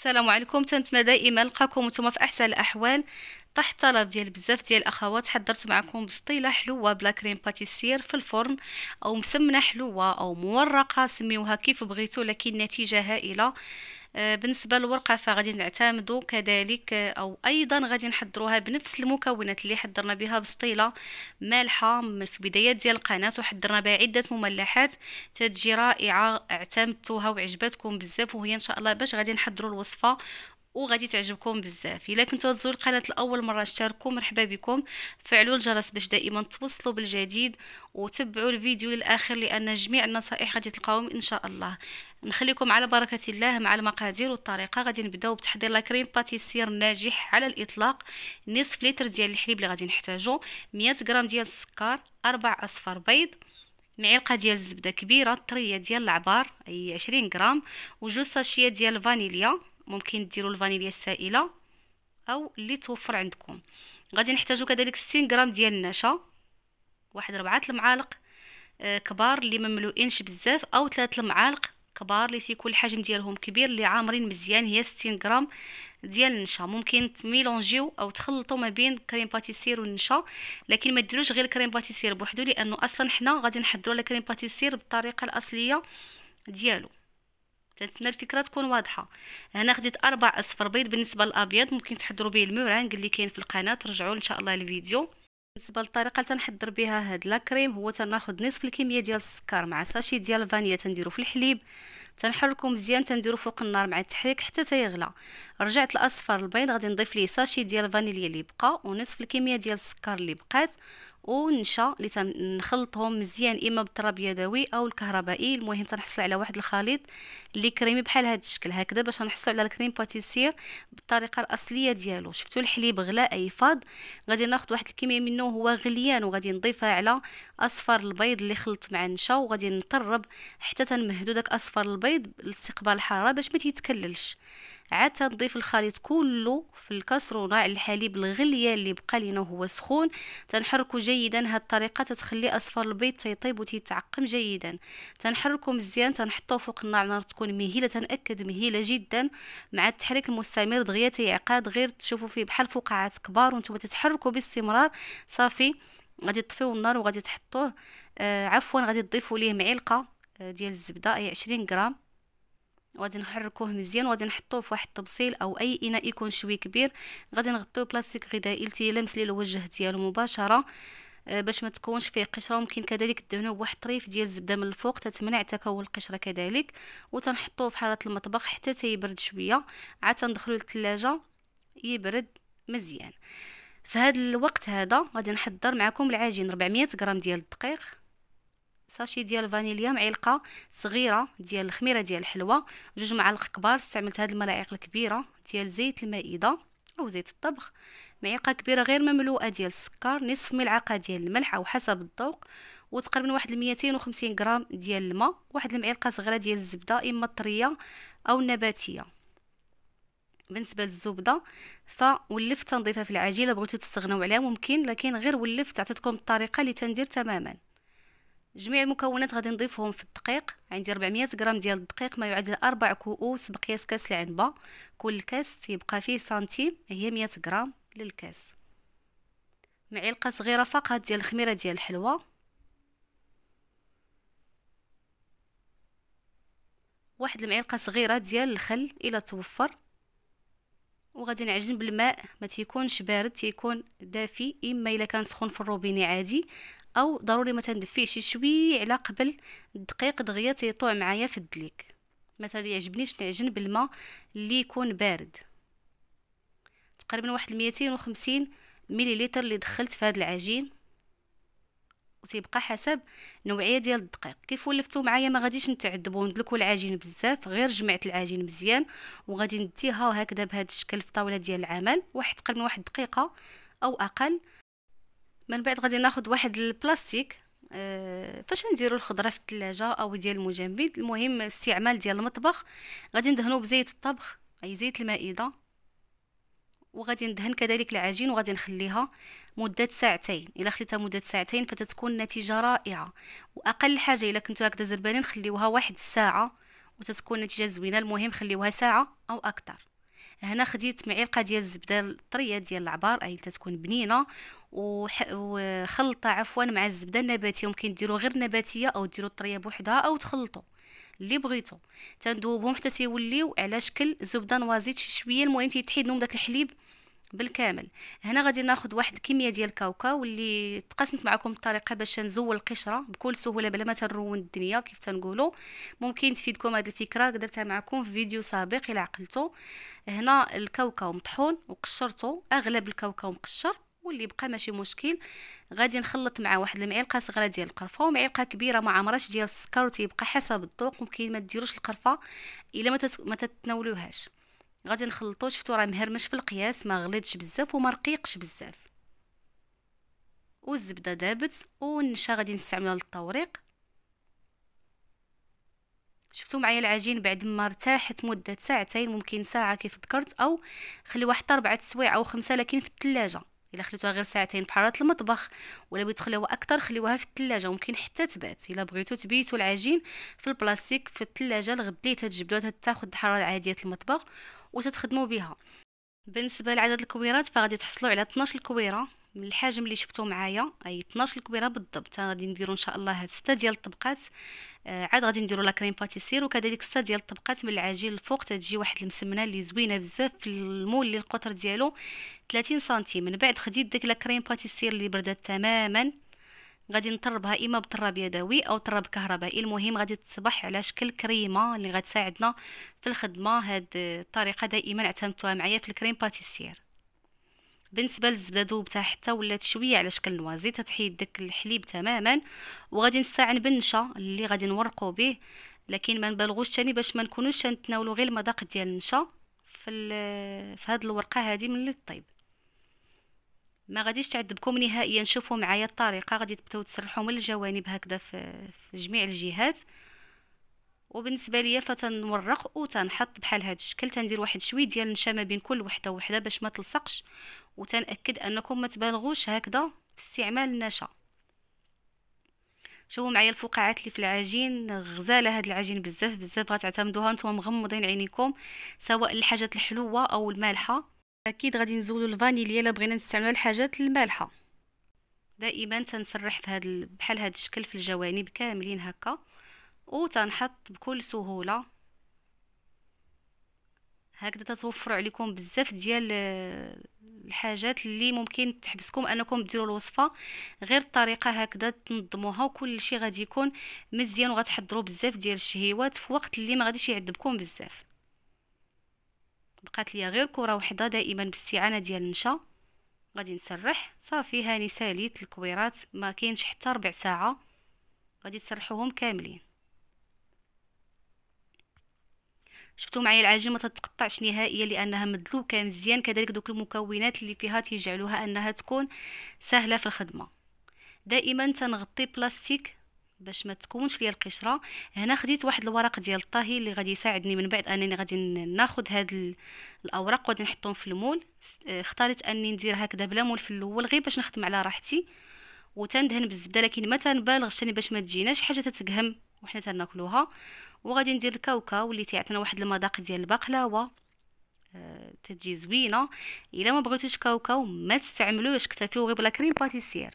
السلام عليكم تنتمى دائما نلقاكم نتوما في احسن الاحوال طاح طلب ديال بزاف ديال الاخوات حضرت معكم بسطيله حلوه بلا كريم باتيسير في الفرن او مسمنه حلوه او مورقه سميوها كيف بغيتو لكن نتيجه هائله آه، بالنسبه للورقه فغادي نعتمدوا كذلك آه، او ايضا غادي نحضروها بنفس المكونات اللي حضرنا بها بسطيله مالحه في بدايات ديال القناه وحضرنا بها عده مملحات تتجي رائعه اعتمدتوها وعجبتكم بزاف وهي ان شاء الله باش غادي نحضروا الوصفه وغادي تعجبكم بزاف الا كنتو تزوروا القناه لاول مره اشتركوا مرحبا بكم فعلوا الجرس باش دائما توصلوا بالجديد وتبعوا الفيديو للاخر لان جميع النصائح غادي تلقاوهم ان شاء الله نخليكم على بركه الله مع المقادير والطريقه غادي نبداو بتحضير لكريم باتيسير ناجح على الاطلاق نصف لتر ديال الحليب اللي غادي نحتاجو مية غرام ديال السكر أربع أصفر بيض معلقه ديال الزبده كبيره طريه ديال العبار اي عشرين غرام وجوج ساشيه ديال الفانيليا ممكن ديروا الفانيليا السائله او اللي توفر عندكم غادي نحتاجو كذلك ستين غرام ديال النشا واحد ربعه المعالق آه، كبار اللي مملوئينش بزاف او ثلاث المعالق كبار اللي تيكون الحجم ديالهم كبير اللي عامرين مزيان هي 60 غرام ديال النشا ممكن تميلونجيو او تخلطوا ما بين كريم باتيسير والنشا لكن ما ديروش غير كريم باتيسير بوحدو لانه اصلا حنا غادي نحضروا على كريم باتيسير بالطريقه الاصليه ديالو تنتمنى الفكره تكون واضحه هنا خديت اربع اصفر بيض بالنسبه للابيض ممكن تحضروا به المورانغ اللي كاين في القناه ترجعوا ان شاء الله الفيديو بالنسبه للطريقه اللي تنحضر بها هاد لا كريم هو تناخذ نصف الكميه ديال السكر مع ساشي ديال الفانيليا تنديرو في الحليب تنحركو مزيان تنديرو فوق النار مع التحريك حتى تيغلى رجعت الاصفر البيض غادي نضيف ليه ساشي ديال الفانيليا اللي بقى ونصف الكميه ديال السكر اللي بقات ونشا اللي تنخلطهم مزيان اما بالتراب يدوي او الكهربائي المهم تنحصل على واحد الخليط اللي كريمي بحال هذا الشكل هكذا باش نحصل على الكريم باتيسير بالطريقه الاصليه ديالو شفتوا الحليب غلا اي فاض غادي ناخذ واحد الكميه منه هو غليان وغادي نضيفها على اصفر البيض اللي خلط مع النشا وغادي نطرب حتى تنمهدو داك اصفر البيض لاستقبال الحراره باش ما تيتكللش عاد تنضيف الخليط كله في الكسرونه على الحليب الغليه اللي بقى لينا وهو سخون تنحركو جيدا هاد الطريقه تتخلي اصفر البيض تيطيب وتيتعقم جيدا تنحركو مزيان تنحطوه فوق النار نار تكون مهيله تنأكد مهيله جدا مع التحريك المستمر دغيا تيعقد غير تشوفوا فيه بحال فقاعات كبار وانتم تتحركوا باستمرار صافي غادي تطفيو النار وغادي تحطوه آه عفوا غادي تضيفوا ليه معلقه آه، ديال الزبده اي 20 غرام وغادي نحركوه مزيان وغادي نحطوه في واحد الطبسيل او اي اناء يكون شوي كبير غادي نغطيو بلاستيك غذائي يلمس ليه الوجه ديالو مباشره آه، باش ما تكونش فيه قشره ممكن كذلك دهنوه بواحد الطريف ديال الزبده من الفوق تتمنع تكون القشره كذلك وتنحطوه في حاره المطبخ حتى تيبرد شويه عاد تندخلو للثلاجه يبرد مزيان في هذا الوقت هذا غادي نحضر معكم العجين 400 غرام ديال الدقيق ساشي ديال الفانيليا معلقه صغيره ديال الخميره ديال الحلوى جوج معالق كبار استعملت هاد الملاعق الكبيره ديال زيت المائده او زيت الطبخ معلقه كبيره غير مملوءه ديال السكر نصف ملعقه ديال الملح او حسب الذوق وتقريبا واحد 250 غرام ديال الماء واحد المعلقه صغيره ديال الزبده اما طريه او نباتيه بالنسبه للزبده فولفت تنضيفها في العجينه بغيتو تستغناو عليها ممكن لكن غير ولفت عطيتكم الطريقه اللي تندير تماما جميع المكونات غادي نضيفهم في الدقيق عندي 400 غرام ديال الدقيق ما يعادل 4 كؤوس بقياس كاس العنبه كل كاس تيبقى فيه سنتيم هي 100 غرام للكاس معلقه صغيره فقط ديال الخميره ديال الحلوى واحد المعلقه صغيره ديال الخل الى توفر وغادي نعجن بالماء ما تيكونش بارد تيكون دافي اما الا كان سخون في الروبيني عادي او ضروري ما تندفيه شي شوي على قبل الدقيق دغيا تيطوع معايا في الدليك مثلا يعجبنيش نعجن بالماء اللي يكون بارد تقريبا واحد 250 مليليتر اللي دخلت في هذا العجين وتيبقى حسب نوعيه ديال الدقيق كيف ولفتو معايا ما غاديش نتعذبو وندلكو العجين بزاف غير جمعت العجين مزيان وغادي نديها هكذا بهذا الشكل في طاوله ديال العمل واحد تقريبا واحد دقيقه او اقل من بعد غادي ناخد واحد البلاستيك أه فاش نديرو الخضره في الثلاجه او ديال المجمد المهم استعمال ديال المطبخ غادي ندهنو بزيت الطبخ اي زيت المائده وغادي ندهن كذلك العجين وغادي نخليها مده ساعتين الا خليتها مده ساعتين فتتكون نتيجه رائعه واقل حاجه الا كنتو هكذا زربانين خليوها واحد الساعه وتتكون نتيجه زوينه المهم خليوها ساعه او اكثر هنا خديت معلقه ديال الزبده الطريه ديال العبار اي تتكون بنينه وخلطه عفوا مع الزبده النباتيه ممكن ديرو غير نباتيه او ديرو الطريه بوحدها او تخلطو اللي بغيتو تندوبهم حتى تيوليو على شكل زبده نوازيت شي شويه المهم تيتحيد لهم داك الحليب بالكامل هنا غادي ناخذ واحد الكميه ديال الكاوكاو اللي تقاسمت معكم الطريقه باش نزول القشره بكل سهوله بلا ما تنرون الدنيا كيف تنقولوا ممكن تفيدكم هذه الفكره درتها معكم في فيديو سابق الى عقلتو هنا الكاوكاو مطحون وقشرته اغلب الكاوكاو مقشر واللي بقى ماشي مشكل غادي نخلط مع واحد المعلقه صغيره ديال القرفه ومعلقه كبيره ما عمرهاش ديال السكر وتيبقى حسب الذوق ممكن ما ديروش القرفه الا ما, ما تتناولوهاش غادي نخلطو شفتو راه مهرمش في القياس ما غليتش بزاف وما رقيقش بزاف والزبده دابت والنشا غادي نستعملها للتوريق شفتو معايا العجين بعد ما ارتاحت مده ساعتين ممكن ساعه كيف ذكرت او خلي حتى ربعه سوايع او خمسة لكن في الثلاجه الا خليتوها غير ساعتين بحراره المطبخ ولا بغيتو تخليوها اكثر خليوها في الثلاجه ممكن حتى تبات الا بغيتو تبيتو العجين في البلاستيك في الثلاجه لغدي تتجبدوها تاخذ الحراره عاديه المطبخ وتتخدموا بها بالنسبه لعدد الكويرات فغادي تحصلوا على 12 كويره من الحجم اللي شفتو معايا اي 12 الكبيره بالضبط غادي نديرو ان شاء الله 6 ديال الطبقات آه، عاد غادي نديرو لا كريم باتيسير وكذلك 6 ديال الطبقات من العجين الفوق تتجي واحد المسمنه اللي زوينه بزاف في المول اللي القطر ديالو 30 سنتيم من بعد خديت داك لا كريم باتيسير اللي بردات تماما غادي نطربها اما بطراب يدوي او طراب كهربائي المهم غادي تصبح على شكل كريمه اللي غتساعدنا في الخدمه هاد الطريقه دائما اعتمدتها معايا في الكريم باتيسير بالنسبه للزبده ذوبتها حتى ولات شويه على شكل نوازي تتحيد داك الحليب تماما وغادي نستعن بالنشا اللي غادي نورقو به لكن ما نبالغوش تاني باش ما نكونوش نتناولوا غير المذاق ديال النشا في في هذه الورقه هادي ملي طيب ما غاديش تعذبكم نهائيا شوفوا معايا الطريقه غادي تبداو تسرحوا من الجوانب هكذا في, في جميع الجهات وبالنسبه ليا فتنورق وتنحط بحال هذا الشكل تندير واحد شويه ديال النشا ما بين كل وحده وحده باش ما تلصقش وتنأكد أنكم ما تبالغوش هكذا في استعمال النشا شوفوا معايا الفقاعات اللي في العجين غزاله هاد العجين بزاف بزاف غتعتمدوها نتوما مغمضين عينيكم سواء الحاجات الحلوه او المالحه اكيد غادي نزولوا الفانيليا الا بغينا نستعملوا الحاجات المالحه دائما تنسرح في هاد بحال هاد الشكل في الجوانب كاملين هكا وتنحط بكل سهوله هكذا تتوفر عليكم بزاف ديال الحاجات اللي ممكن تحبسكم انكم ديروا الوصفه غير الطريقه هكذا تنظموها وكل شيء غادي يكون مزيان وغتحضروا بزاف ديال الشهيوات في وقت اللي ما غاديش يعذبكم بزاف بقات لي غير كره وحده دائما باستعانه ديال النشا غادي نسرح صافي هاني ساليت الكويرات ما كاينش حتى ربع ساعه غادي تسرحوهم كاملين شفتوا معايا العجينه ما تتقطعش نهائيا لانها مدلوكه مزيان كذلك دوك المكونات اللي فيها تيجعلوها انها تكون سهله في الخدمه دائما تنغطي بلاستيك باش ما تكونش ليا القشره هنا خديت واحد الورق ديال الطهي اللي غادي يساعدني من بعد انني غادي ناخذ هاد الاوراق وغادي نحطهم في المول اختاريت اني ندير هكذا بلا مول في الاول غير باش نخدم على راحتي وتندهن بالزبده لكن ما تنبالغش يعني باش ما تجيناش حاجه تتقهم وحنا تناكلوها وغادي ندير الكاوكاو اللي تيعطينا واحد المذاق ديال البقلاوه آه، تتجي زوينه الا ما بغيتوش كاوكاو ما تستعملوش اكتفيو غير بلا كريم باتيسير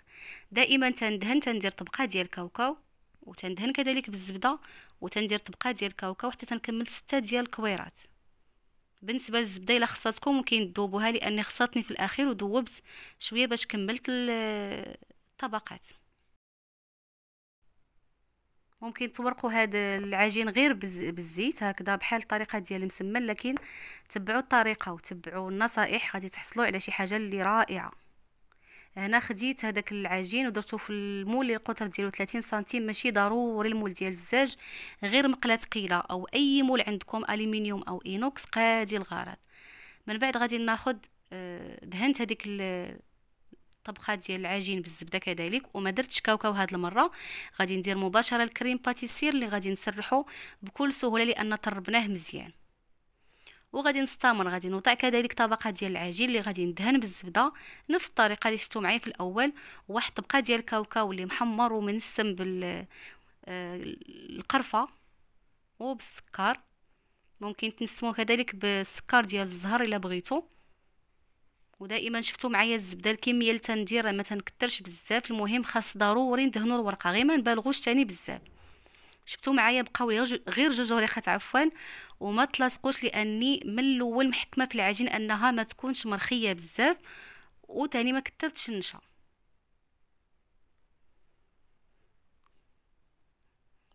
دائما تندهن تندير طبقه ديال الكاوكاو وتندهن كذلك بالزبده وتندير طبقه ديال الكاوكاو حتى تنكمل ستة ديال الكويرات بالنسبه للزبده الا خصاتكم ممكن تذوبوها لاني خصاتني في الاخير وذوبت شويه باش كملت آه، الطبقات ممكن تورقوا هذا العجين غير بالزيت هكذا بحال الطريقه ديال المسمن لكن تبعوا الطريقه وتبعوا النصائح غادي تحصلوا على شي حاجه اللي رائعه هنا خديت هذاك العجين ودرته في المول اللي القطر ديالو 30 سنتيم ماشي ضروري المول ديال الزاج غير مقله ثقيله او اي مول عندكم الومنيوم او اينوكس قادي الغرض من بعد غادي ناخذ آه، دهنت هذيك الطبخه ديال العجين بالزبده كذلك وما درتش كاوكاو هاد المره غادي ندير مباشره الكريم باتيسير اللي غادي نسرحه بكل سهوله لان طربناه مزيان وغادي نستمر غادي نوضع كذلك طبقه ديال العجين اللي غادي ندهن بالزبده نفس الطريقه اللي شفتو معايا في الاول واحد طبقه ديال الكاوكاو اللي محمر ومنسم بال آه، القرفه وبالسكر ممكن تنسموه كذلك بالسكر ديال الزهر الا بغيتو ودائما شفتوا معايا الزبده الكميه اللي تندير ما تنكثرش بزاف المهم خاص ضروري ندهنوا الورقه غير ما نبالغوش تاني بزاف شفتوا معايا بقاو لي غير جوج وريقات عفوا وما تلاصقوش لاني من الاول محكمه في العجين انها ما تكونش مرخيه بزاف وثاني ما كثرتش النشا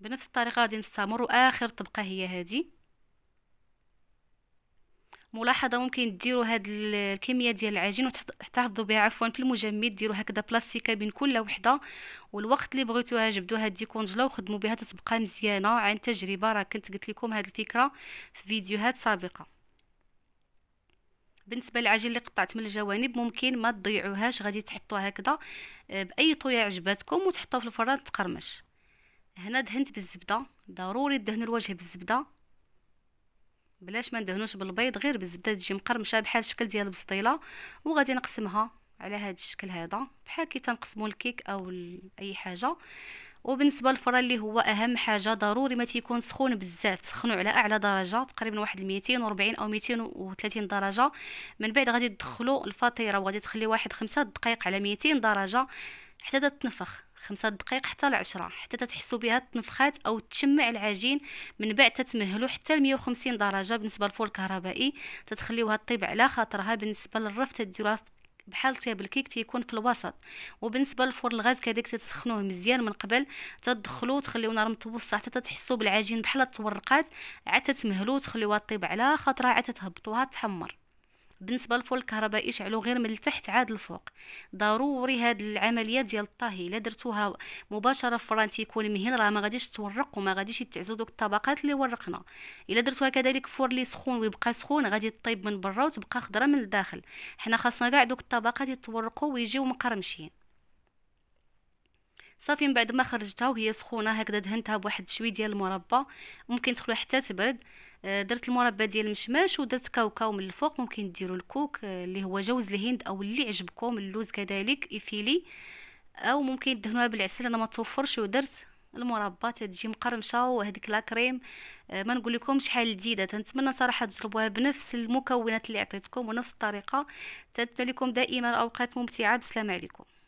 بنفس الطريقه غادي نستمر واخر طبقه هي هذه ملاحظه ممكن ديروا هاد الكميه ديال العجين وتحتفظوا بها عفوا في المجمد ديروا هكذا بلاستيكه بين كل وحده والوقت اللي بغيتوها جبدوها كونجلا وخدموا بها تتبقى مزيانه عن تجربه راه كنت قلت لكم هاد الفكره في فيديوهات سابقه بالنسبه للعجين اللي قطعت من الجوانب ممكن ما تضيعوهاش غادي تحطوها هكذا آه، باي طويه عجباتكم وتحطوها في الفران تقرمش هنا دهنت بالزبده ضروري تدهن الوجه بالزبده بلاش ما ندهنوش بالبيض غير بالزبده تجي مقرمشه بحال الشكل ديال البسطيله وغادي نقسمها على هذا الشكل هذا بحال كي تنقسموا الكيك او اي حاجه وبالنسبه للفران اللي هو اهم حاجه ضروري ما تيكون سخون بزاف تسخنوا على اعلى درجه تقريبا واحد 240 او 230 درجه من بعد غادي تدخلوا الفطيره وغادي تخلي واحد خمسة دقائق على 200 درجه حتى تتنفخ خمسة دقائق حتى العشرة حتى تتحسوا بها تنفخات او تشمع العجين من بعد تتمهلو حتى ل 150 درجه بالنسبه للفول الكهربائي تتخليوها طيب على خاطرها بالنسبه للرف تديروها بحال تياب الكيك تيكون في الوسط وبالنسبه للفرن الغاز كذلك تسخنوه مزيان من قبل تدخلو وتخليو نار متوسطه حتى تتحسو بالعجين بحال تورقات عاد تتمهلو وتخليوها طيب على خاطرها عاد تهبطوها تحمر بالنسبه للفول الكهربائي اشعلو غير من التحت عاد الفوق ضروري هاد العمليه ديال الطهي الا درتوها مباشره في الفران تيكون مهين راه ما غاديش تورق وما غاديش يتعزو دوك الطبقات اللي ورقنا الا درتوها كذلك في اللي سخون ويبقى سخون غادي طيب من برا وتبقى خضره من الداخل حنا خاصنا كاع دوك الطبقات يتورقوا ويجيو مقرمشين صافي من بعد ما خرجتها وهي سخونه هكذا دهنتها بواحد شويه ديال المربى ممكن تخلوها حتى تبرد آه، درت المربى ديال المشماش ودرت كاوكاو من الفوق ممكن ديروا الكوك آه، اللي هو جوز الهند او اللي عجبكم اللوز كذلك افيلي او ممكن دهنوها بالعسل انا ما توفرش ودرت المربى تتجي مقرمشه وهذيك لا كريم آه، ما نقول لكم شحال لذيذه تنتمنى صراحه تجربوها بنفس المكونات اللي عطيتكم ونفس الطريقه تتمنى لكم دائما اوقات ممتعه بسلام عليكم